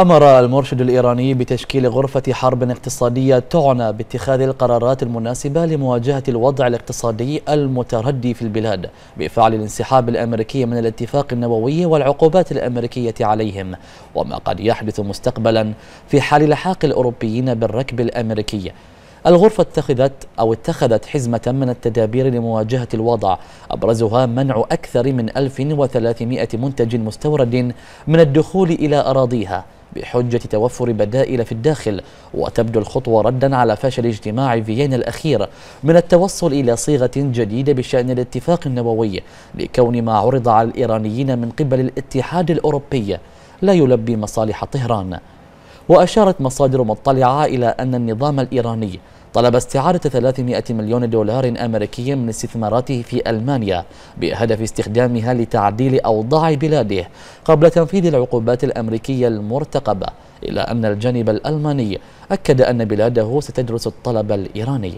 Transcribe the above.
أمر المرشد الإيراني بتشكيل غرفة حرب اقتصادية تعنى باتخاذ القرارات المناسبة لمواجهة الوضع الاقتصادي المتردي في البلاد بفعل الانسحاب الأمريكي من الاتفاق النووي والعقوبات الأمريكية عليهم وما قد يحدث مستقبلا في حال لحاق الأوروبيين بالركب الأمريكي الغرفة اتخذت أو اتخذت حزمة من التدابير لمواجهة الوضع أبرزها منع أكثر من 1300 منتج مستورد من الدخول إلى أراضيها بحجة توفر بدائل في الداخل وتبدو الخطوة ردا على فشل اجتماع فيينا الأخير من التوصل إلى صيغة جديدة بشأن الاتفاق النووي لكون ما عرض على الإيرانيين من قبل الاتحاد الأوروبي لا يلبي مصالح طهران وأشارت مصادر مطلعة إلى أن النظام الإيراني طلب استعارة 300 مليون دولار أمريكي من استثماراته في ألمانيا بهدف استخدامها لتعديل أوضاع بلاده قبل تنفيذ العقوبات الأمريكية المرتقبة إلى أن الجانب الألماني أكد أن بلاده ستدرس الطلب الإيراني